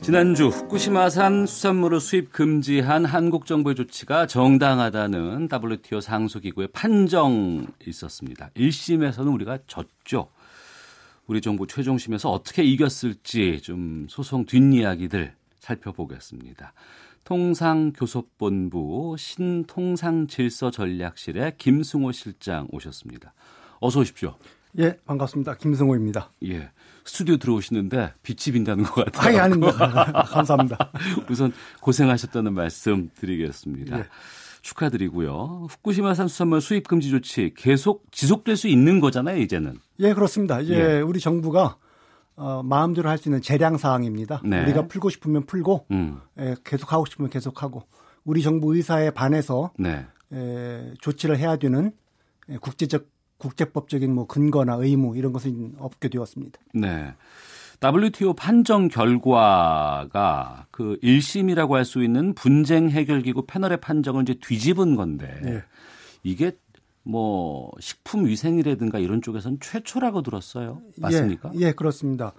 지난주 후쿠시마산 수산물을 수입 금지한 한국 정부의 조치가 정당하다는 WTO 상소기구의 판정 이 있었습니다. 1심에서는 우리가 졌죠. 우리 정부 최종심에서 어떻게 이겼을지 좀 소송 뒷이야기들 살펴보겠습니다. 통상교섭본부 신통상질서전략실의 김승호 실장 오셨습니다. 어서 오십시오. 예, 반갑습니다. 김성호입니다. 예. 스튜디오 들어오시는데 빛이 빈다는 것 같아요. 아, 아닙니다. 감사합니다. 우선 고생하셨다는 말씀 드리겠습니다. 예. 축하드리고요. 후쿠시마 산수산물 수입 금지 조치 계속 지속될 수 있는 거잖아요, 이제는. 예, 그렇습니다. 이제 예. 우리 정부가 어, 마음대로 할 수 있는 재량 사항입니다. 네. 우리가 풀고 싶으면 풀고 음. 예, 계속 하고 싶으면 계속하고 우리 정부 의사에 반해서 네. 예, 조치를 해야 되는 예, 국제적 국제법적인 뭐 근거나 의무 이런 것은 없게 되었습니다. 네. WTO 판정 결과가 그 1심이라고 할 수 있는 분쟁 해결 기구 패널의 판정을 이제 뒤집은 건데 네. 이게 뭐 식품 위생이라든가 이런 쪽에서는 최초라고 들었어요. 맞습니까? 예, 예 그렇습니다.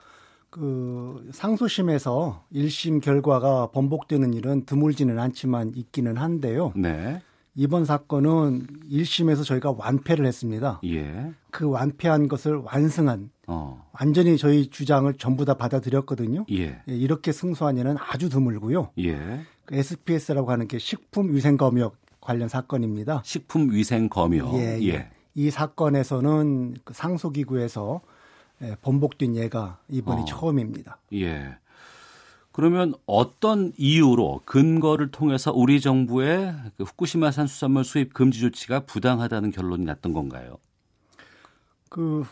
그 상소심에서 1심 결과가 번복되는 일은 드물지는 않지만 있기는 한데요. 네. 이번 사건은 1심에서 저희가 완패를 했습니다. 예. 그 완패한 것을 완승한 어. 완전히 저희 주장을 전부 다 받아들였거든요. 예. 예, 이렇게 승소한 예는 아주 드물고요. 예. 그 SPS라고 하는 게 식품위생검역 관련 사건입니다. 식품위생검역. 예, 예. 예, 이 사건에서는 그 상소기구에서 예, 번복된 예가 이번이 어. 처음입니다. 예. 그러면 어떤 이유로 근거를 통해서 우리 정부의 그 후쿠시마산 수산물 수입 금지 조치가 부당하다는 결론이 났던 건가요? 그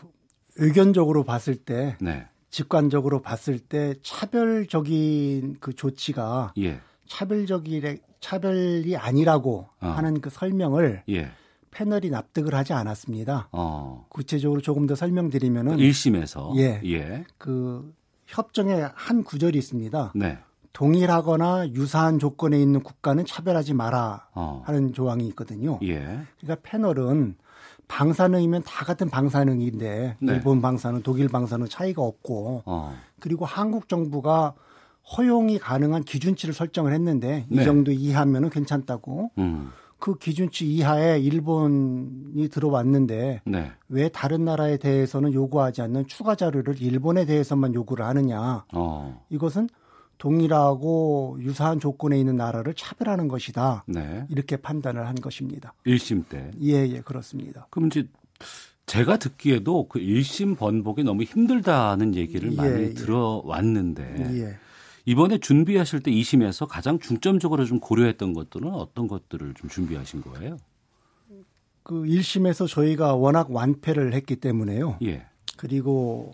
의견적으로 봤을 때, 네. 직관적으로 봤을 때 차별적인 그 조치가 예. 차별적이 차별이 아니라고 어. 하는 그 설명을 예. 패널이 납득을 하지 않았습니다. 어. 구체적으로 조금 더 설명드리면은 1심에서 그 예. 예. 그 협정의 한 구절이 있습니다. 네. 동일하거나 유사한 조건에 있는 국가는 차별하지 마라 어. 하는 조항이 있거든요. 예. 그러니까 패널은 방사능이면 다 같은 방사능인데 네. 일본 방사능, 독일 방사능 차이가 없고 어. 그리고 한국 정부가 허용이 가능한 기준치를 설정을 했는데 네. 이 정도 이하면은 괜찮다고. 음. 그 기준치 이하에 일본이 들어왔는데 네. 왜 다른 나라에 대해서는 요구하지 않는 추가 자료를 일본에 대해서만 요구를 하느냐. 어. 이것은 동일하고 유사한 조건에 있는 나라를 차별하는 것이다. 네. 이렇게 판단을 한 것입니다. 1심 때. 예, 예, 그렇습니다. 그럼 이제 제가 듣기에도 그 1심 번복이 너무 힘들다는 얘기를 예, 많이 예. 들어왔는데 예. 이번에 준비하실 때 2심에서 가장 중점적으로 좀 고려했던 것들은 어떤 것들을 좀 준비하신 거예요? 그 1심에서 저희가 워낙 완패를 했기 때문에요. 예. 그리고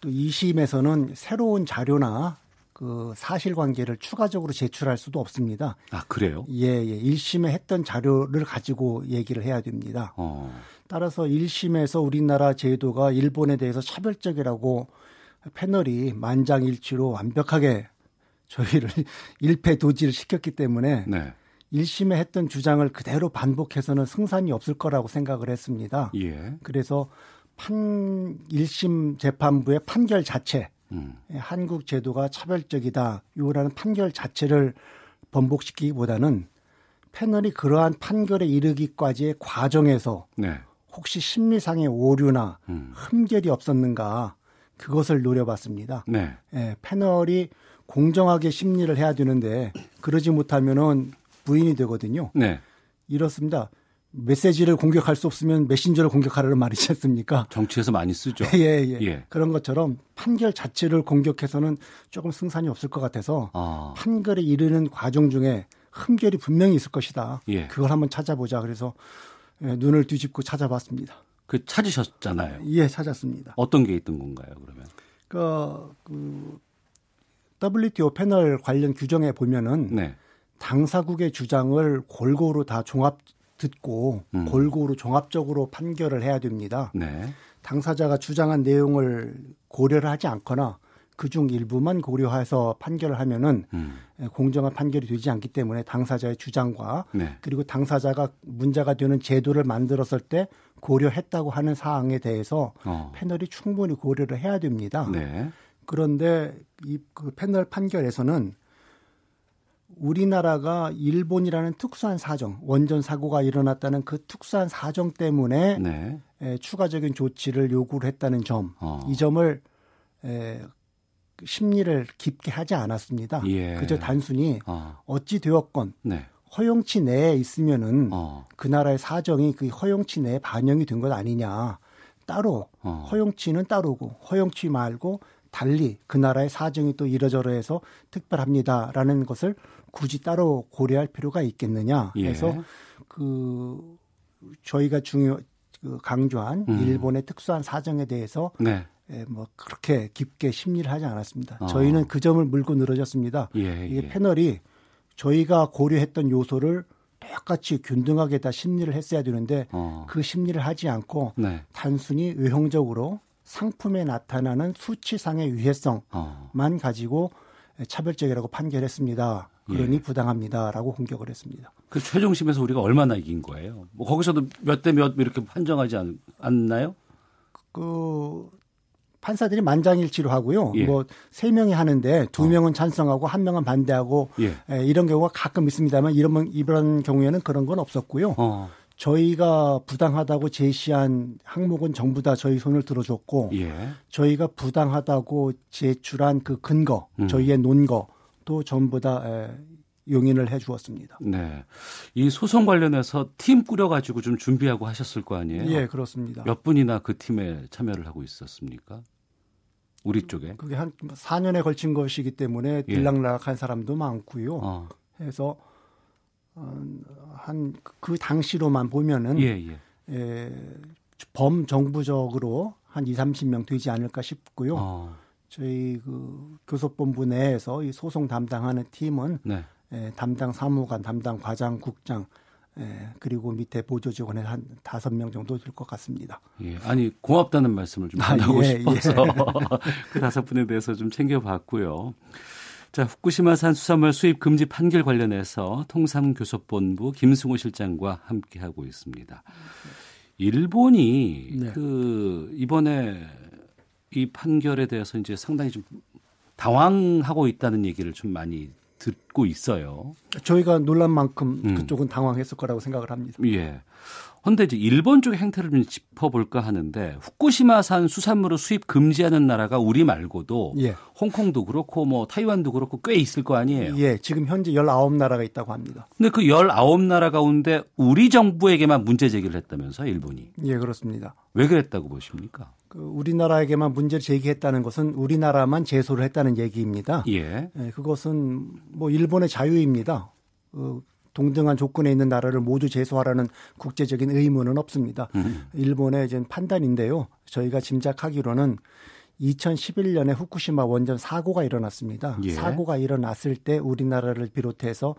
또 2심에서는 새로운 자료나 그 사실관계를 추가적으로 제출할 수도 없습니다. 아 그래요? 예, 예. 1심에 했던 자료를 가지고 얘기를 해야 됩니다. 어. 따라서 1심에서 우리나라 제도가 일본에 대해서 차별적이라고 패널이 만장일치로 완벽하게 저희를 일패도지를 시켰기 때문에 네. 1심에 했던 주장을 그대로 반복해서는 승산이 없을 거라고 생각을 했습니다. 예. 그래서 판 1심 재판부의 판결 자체 음. 예, 한국 제도가 차별적이다 요라는 판결 자체를 번복시키기보다는 패널이 그러한 판결에 이르기까지의 과정에서 네. 혹시 심리상의 오류나 음. 흠결이 없었는가 그것을 노려봤습니다. 네. 예, 패널이 공정하게 심리를 해야 되는데 그러지 못하면은 부인이 되거든요. 네. 이렇습니다. 메시지를 공격할 수 없으면 메신저를 공격하라는 말이지 않습니까? 정치에서 많이 쓰죠. 예, 예, 예, 예. 그런 것처럼 판결 자체를 공격해서는 조금 승산이 없을 것 같아서 아. 판결에 이르는 과정 중에 흠결이 분명히 있을 것이다. 예. 그걸 한번 찾아보자. 그래서 예, 눈을 뒤집고 찾아봤습니다. 그 찾으셨잖아요. 예, 찾았습니다. 어떤 게 있던 건가요, 그러면? 그그 그러니까 WTO 패널 관련 규정에 보면은 네. 당사국의 주장을 골고루 다 종합 듣고 음. 골고루 종합적으로 판결을 해야 됩니다. 네. 당사자가 주장한 내용을 고려를 하지 않거나 그중 일부만 고려해서 판결을 하면은 음. 예, 공정한 판결이 되지 않기 때문에 당사자의 주장과 네. 그리고 당사자가 문제가 되는 제도를 만들었을 때 고려했다고 하는 사항에 대해서 어. 패널이 충분히 고려를 해야 됩니다. 네. 그런데 이그 패널 판결에서는 우리나라가 일본이라는 특수한 사정, 원전 사고가 일어났다는 그 특수한 사정 때문에 네. 에, 예, 추가적인 조치를 요구를 했다는 점, 어. 이 점을 에, 예, 심리를 깊게 하지 않았습니다. 예. 그저 단순히 어. 찌 되었건 네. 허용치 내에 있으면은 어. 그 나라의 사정이 그 허용치 내에 반영이 된 것 아니냐. 따로 어. 허용치는 따로고 허용치 말고 달리 그 나라의 사정이 또 이러저러해서 특별합니다라는 것을 굳이 따로 고려할 필요가 있겠느냐. 예. 그래서 예. 그 저희가 중요 그 강조한 음. 일본의 특수한 사정에 대해서 네. 예, 뭐 그렇게 깊게 심리를 하지 않았습니다. 어. 저희는 그 점을 물고 늘어졌습니다. 예, 이게 예. 패널이 저희가 고려했던 요소를 똑같이 균등하게 다 심리를 했어야 되는데 어. 그 심리를 하지 않고 네. 단순히 외형적으로 상품에 나타나는 수치상의 위해성만 어. 가지고 차별적이라고 판결했습니다. 그러니 예. 부당합니다라고 공격을 했습니다. 그 최종심에서 우리가 얼마나 이긴 거예요? 뭐 거기서도 몇 대 몇 이렇게 판정하지 않, 않나요? 그 판사들이 만장일치로 하고요. 예. 뭐세 명이 하는데 두 어. 명은 찬성하고 한 명은 반대하고 예. 에, 예, 이런 경우가 가끔 있습니다만 이런 이런 경우에는 그런 건 없었고요. 어. 저희가 부당하다고 제시한 항목은 전부 다 저희 손을 들어줬고 예. 저희가 부당하다고 제출한 그 근거, 음. 저희의 논거 또 전부 다 에, 예, 용인을 해 주었습니다. 네. 이 소송 관련해서 팀 꾸려가지고 좀 준비하고 하셨을 거 아니에요? 예, 그렇습니다. 몇 분이나 그 팀에 참여를 하고 있었습니까? 우리 쪽에? 음, 그게 한 4년에 걸친 것이기 때문에 예. 들락날락한 예. 사람도 많고요. 어. 해서 어, 한그 당시로만 보면은 예, 예. 예, 범정부적으로 한 2, 30명 되지 않을까 싶고요. 어. 저희 그 교섭본부 내에서 이 소송 담당하는 팀은 네. 예, 담당 사무관, 담당 과장, 국장 예, 그리고 밑에 보조 직원에 한 다섯 명 정도 될 것 같습니다. 예, 아니 고맙다는 말씀을 좀 아, 전하고 아, 예, 싶어서 예. 그 다섯 분에 대해서 좀 챙겨봤고요. 자, 후쿠시마산 수산물 수입 금지 판결 관련해서 통상교섭본부 김승호 실장과 함께하고 있습니다. 일본이 네. 그 이번에 이 판결에 대해서 이제 상당히 좀 당황하고 있다는 얘기를 좀 많이 듣고 있어요. 저희가 놀란 만큼 음. 그쪽은 당황했을 거라고 생각을 합니다. 예. 근데 이제 일본 쪽 행태를 좀 짚어볼까 하는데 후쿠시마산 수산물을 수입 금지하는 나라가 우리 말고도 예. 홍콩도 그렇고 뭐 타이완도 그렇고 꽤 있을 거 아니에요. 예, 지금 현재 19나라가 있다고 합니다. 근데 그 19나라 가운데 우리 정부에게만 문제 제기를 했다면서 일본이. 예, 그렇습니다. 왜 그랬다고 보십니까? 그 우리나라에게만 문제를 제기했다는 것은 우리나라만 제소를 했다는 얘기입니다. 예. 예 그것은 뭐 일본의 자유입니다. 그 동등한 조건에 있는 나라를 모두 제소하라는 국제적인 의무는 없습니다. 음. 일본의 이제 판단인데요. 저희가 짐작하기로는 2011년에 후쿠시마 원전 사고가 일어났습니다. 예. 사고가 일어났을 때 우리나라를 비롯해서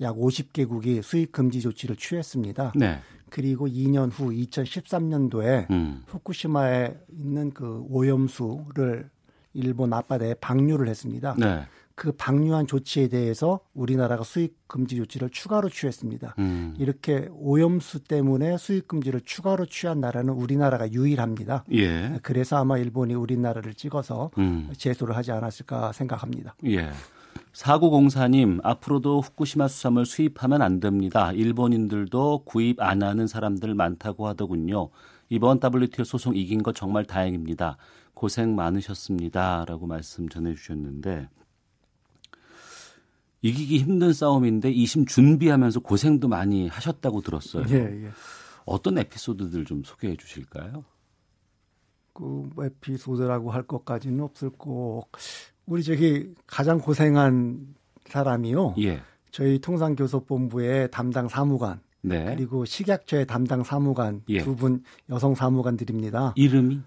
약 50개국이 수입 금지 조치를 취했습니다. 네. 그리고 2년 후 2013년도에 음. 후쿠시마에 있는 그 오염수를 일본 앞바다에 방류를 했습니다. 네. 그 방류한 조치에 대해서 우리나라가 수입 금지 조치를 추가로 취했습니다. 음. 이렇게 오염수 때문에 수입 금지를 추가로 취한 나라는 우리나라가 유일합니다. 예. 그래서 아마 일본이 우리나라를 찍어서 음. 제소를 하지 않았을까 생각합니다. 예. 4904님, 앞으로도 후쿠시마 수산물 수입하면 안 됩니다. 일본인들도 구입 안 하는 사람들 많다고 하더군요. 이번 WTO 소송 이긴 거 정말 다행입니다. 고생 많으셨습니다. 라고 말씀 전해주셨는데, 이기기 힘든 싸움인데 이심 준비하면서 고생도 많이 하셨다고 들었어요. 예, 예. 어떤 에피소드들 좀 소개해 주실까요? 그 에피소드라고 할 것까지는 없을 거 우리 저기 가장 고생한 사람이요. 예. 저희 통상교섭본부의 담당 사무관 네. 그리고 식약처의 담당 사무관 예. 두분 여성 사무관들입니다. 이름이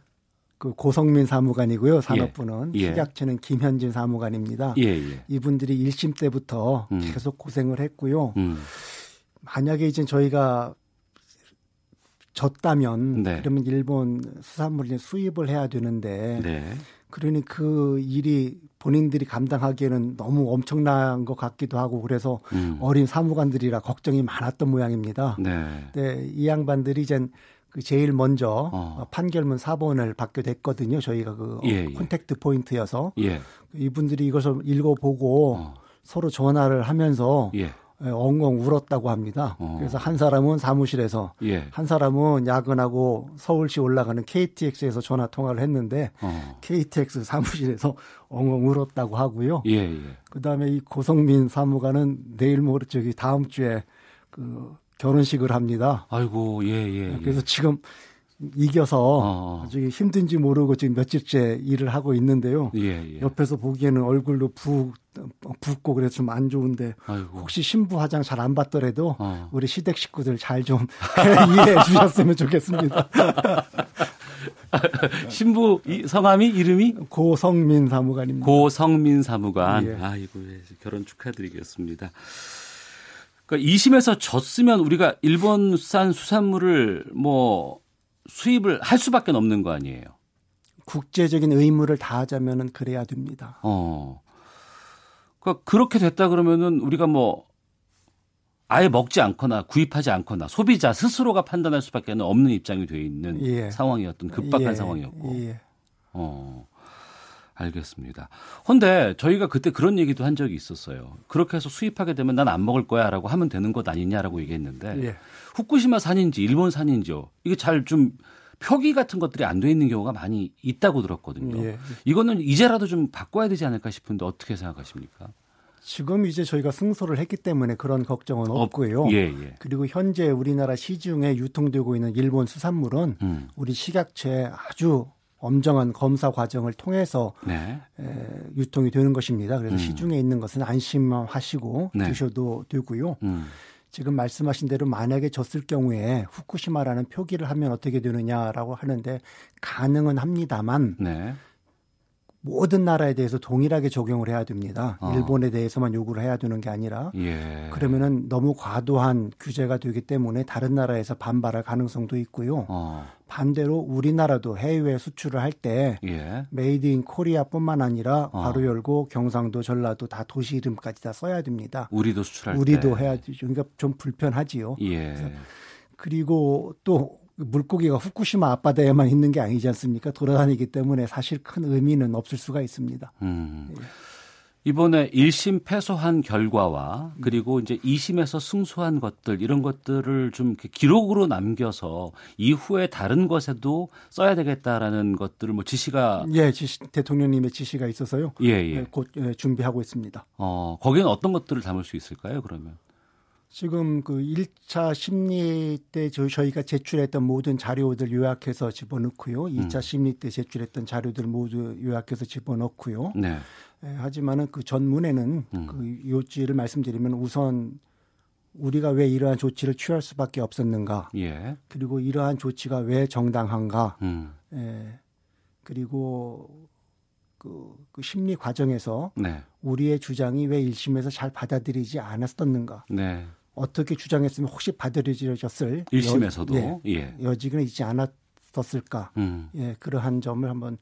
그 고성민 사무관이고요. 예. 산업부는 예. 식약처는 김현진 사무관입니다. 예예. 예. 이분들이 1심 때부터 음. 계속 고생을 했고요. 음. 만약에 이제 저희가 졌다면 네. 그러면 일본 수산물을 수입을 해야 되는데 네. 그러니 그 일이 본인들이 감당하기에는 너무 엄청난 것 같기도 하고 그래서 음. 어린 사무관들이라 걱정이 많았던 모양입니다. 네. 네, 이 양반들이 이젠 그 제일 먼저 어. 어 판결문 4번을 받게 됐거든요. 저희가 그 예, 예. 콘택트 포인트여서 예. 이분들이 이것을 읽어보고 어. 서로 전화를 하면서 예. 예, 엉엉 울었다고 합니다. 어. 그래서 한 사람은 사무실에서 예. 한 사람은 야근하고 서울시 올라가는 KTX에서 전화 통화를 했는데 어. KTX 사무실에서 엉엉 울었다고 하고요. 예, 예. 그다음에 이 고성민 사무관은 내일 모레 저기 다음 주에 그 결혼식을 합니다. 아이고, 예, 예. 그래서 예. 지금 이겨서 어, 어. 아주 힘든지 모르고 지금 며칠째 일을 하고 있는데요. 예, 예. 옆에서 보기에는 얼굴도 부, 붓고 그래서 좀 안 좋은데 아이고. 혹시 신부 화장 잘 안 받더라도 어. 우리 시댁 식구들 잘 좀 이해해 주셨으면 좋겠습니다. 신부 성함이 이름이 고성민 사무관입니다. 고성민 사무관. 예. 아이고 예. 결혼 축하드리겠습니다. 그러니까 2심에서 졌으면 우리가 일본산 수산물을 뭐 수입을 할 수밖에 없는 거 아니에요. 국제적인 의무를 다하자면은 그래야 됩니다. 어. 그러니까 그렇게 됐다 그러면은 우리가 뭐 아예 먹지 않거나 구입하지 않거나 소비자 스스로가 판단할 수밖에 없는 입장이 돼 있는 예. 상황이었던 급박한 예. 상황이었고. 예. 어. 알겠습니다. 근데 저희가 그때 그런 얘기도 한 적이 있었어요. 그렇게 해서 수입하게 되면 난 안 먹을 거야 라고 하면 되는 것 아니냐라고 얘기했는데 예. 후쿠시마 산인지 일본 산인지요. 이게 잘 좀 표기 같은 것들이 안 돼 있는 경우가 많이 있다고 들었거든요. 예. 이거는 이제라도 좀 바꿔야 되지 않을까 싶은데 어떻게 생각하십니까? 지금 이제 저희가 승소를 했기 때문에 그런 걱정은 없고요. 어, 예, 예. 그리고 현재 우리나라 시중에 유통되고 있는 일본 수산물은 음. 우리 식약처에 아주 엄정한 검사 과정을 통해서 네. 에, 유통이 되는 것입니다. 그래서 음. 시중에 있는 것은 안심하시고 네. 드셔도 되고요. 음. 지금 말씀하신 대로 만약에 졌을 경우에 후쿠시마라는 표기를 하면 어떻게 되느냐라고 하는데 가능은 합니다만 네. 모든 나라에 대해서 동일하게 적용을 해야 됩니다. 어. 일본에 대해서만 요구를 해야 되는 게 아니라 예. 그러면은 너무 과도한 규제가 되기 때문에 다른 나라에서 반발할 가능성도 있고요. 어. 반대로 우리나라도 해외 수출을 할 때 메이드 인 코리아뿐만 아니라 어. 바로 열고 경상도 전라도 다 도시 이름까지 다 써야 됩니다. 우리도 수출할 우리도 때. 해야 되죠. 그러니까 좀 불편하지요. 예. 그리고 또 물고기가 후쿠시마 앞바다에만 있는 게 아니지 않습니까? 돌아다니기 때문에 사실 큰 의미는 없을 수가 있습니다. 음. 이번에 1심 패소한 결과와 그리고 이제 2심에서 승소한 것들 이런 것들을 좀 기록으로 남겨서 이후에 다른 것에도 써야 되겠다라는 것들을 뭐 지시가 예, 지시, 대통령님의 지시가 있어서요. 예, 예. 네, 곧 예, 준비하고 있습니다. 어, 거기는 어떤 것들을 담을 수 있을까요, 그러면? 지금 그 1차 심리 때 저희가 제출했던 모든 자료들 요약해서 집어넣고요. 2차 음. 심리 때 제출했던 자료들 모두 요약해서 집어넣고요. 네. 예, 하지만은 그 전문에는 음. 그 요지를 말씀드리면 우선 우리가 왜 이러한 조치를 취할 수밖에 없었는가. 예. 그리고 이러한 조치가 왜 정당한가. 음. 예. 그리고 그, 그 심리 과정에서 네. 우리의 주장이 왜 1심에서 잘 받아들이지 않았었는가. 네. 어떻게 주장했으면 혹시 받아들여졌을 1심에서도 여, 네, 예. 예. 여지가 있지 않았었을까 음. 예, 그러한 점을 한번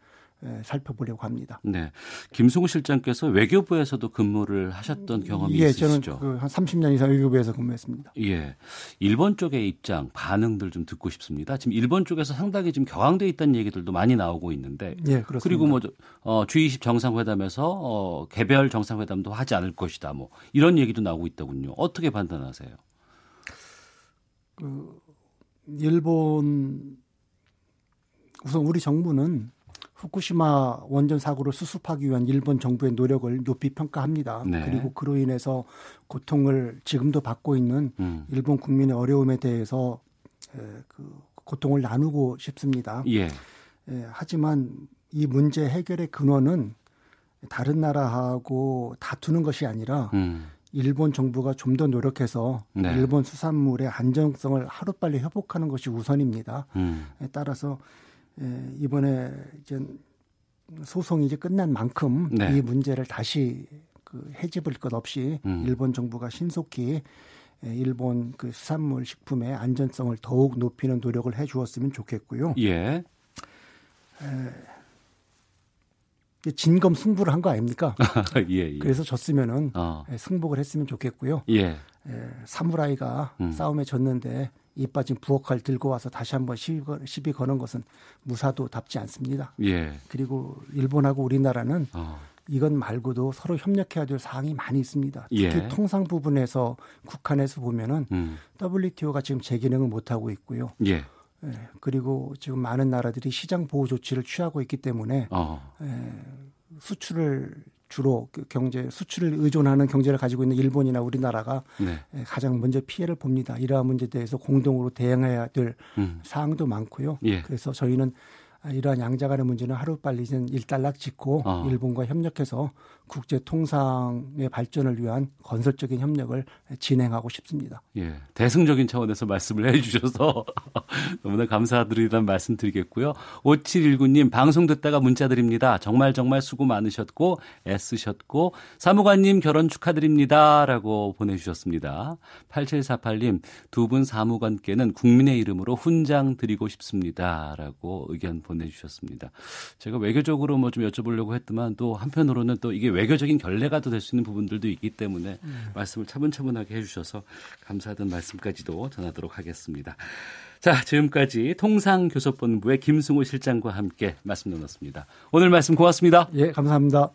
예, 살펴보려고 합니다. 네. 김승우 실장께서 외교부에서도 근무를 하셨던 경험이 예, 있으시죠? 저는 그 그한 30년 이상 외교부에서 근무했습니다. 예. 일본 쪽의 입장, 반응들 좀 듣고 싶습니다. 지금 일본 쪽에서 상당히 지금 격앙돼 있다는 얘기들도 많이 나오고 있는데. 예, 그렇습니다. 그리고 뭐 어, G20 정상회담에서 어, 개별 정상회담도 하지 않을 것이다. 뭐 이런 얘기도 나오고 있더군요. 어떻게 판단하세요? 그 일본 우선 우리 정부는 후쿠시마 원전 사고를 수습하기 위한 일본 정부의 노력을 높이 평가합니다. 네. 그리고 그로 인해서 고통을 지금도 받고 있는 음. 일본 국민의 어려움에 대해서 에, 그 고통을 나누고 싶습니다. 예. 에, 하지만 이 문제 해결의 근원은 다른 나라하고 다투는 것이 아니라 음. 일본 정부가 좀 더 노력해서 네. 일본 수산물의 안정성을 하루빨리 회복하는 것이 우선입니다. 음. 따라서 예, 이번에 이제 소송이 이제 끝난 만큼 네. 이 문제를 다시 그 해집을 것 없이 음. 일본 정부가 신속히 예, 일본 그 수산물 식품의 안전성을 더욱 높이는 노력을 해 주었으면 좋겠고요. 예. 에, 예. 진검 승부를 한 거 아닙니까? 예, 예. 그래서 졌으면은 어. 예, 승복을 했으면 좋겠고요. 예. 예, 사무라이가 음. 싸움에 졌는데 이 빠진 부엌칼 들고 와서 다시 한번 시비, 시비 거는 것은 무사도답지 않습니다. 예. 그리고 일본하고 우리나라는 어. 이건 말고도 서로 협력해야 될 사항이 많이 있습니다. 예. 특히 예. 통상 부분에서 국한에서 보면은 음. WTO가 지금 제 기능을 못 하고 있고요. 예. 예. 그리고 지금 많은 나라들이 시장 보호 조치를 취하고 있기 때문에 어. 예, 수출을 주로 그 경제 수출을 의존하는 경제를 가지고 있는 일본이나 우리나라가 네. 예, 가장 먼저 피해를 봅니다. 이러한 문제에 대해서 공동으로 대응해야 될 음. 사항도 많고요. 예. 그래서 저희는 아, 이러한 양자간의 문제는 하루빨리 일단락 짓고 아. 일본과 협력해서 국제 통상의 발전을 위한 건설적인 협력을 진행하고 싶습니다. 예, 대승적인 차원에서 말씀을 해주셔서 너무나 감사드리다는 말씀드리겠고요. 5719님 방송 듣다가 문자 드립니다. 정말 정말 수고 많으셨고 애쓰셨고 사무관님 결혼 축하드립니다라고 보내주셨습니다. 8748님 두 분 사무관께는 국민의 이름으로 훈장 드리고 싶습니다라고 의견 보내주셨습니다. 제가 외교적으로 뭐 좀 여쭤보려고 했지만 또 한편으로는 또 이게 외교적인 결례가 될 수 있는 부분들도 있기 때문에 음. 말씀을 차분차분하게 해주셔서 감사하던 말씀까지도 전하도록 하겠습니다. 자, 지금까지 통상교섭본부의 김승호 실장과 함께 말씀 나눴습니다. 오늘 말씀 고맙습니다. 예, 감사합니다.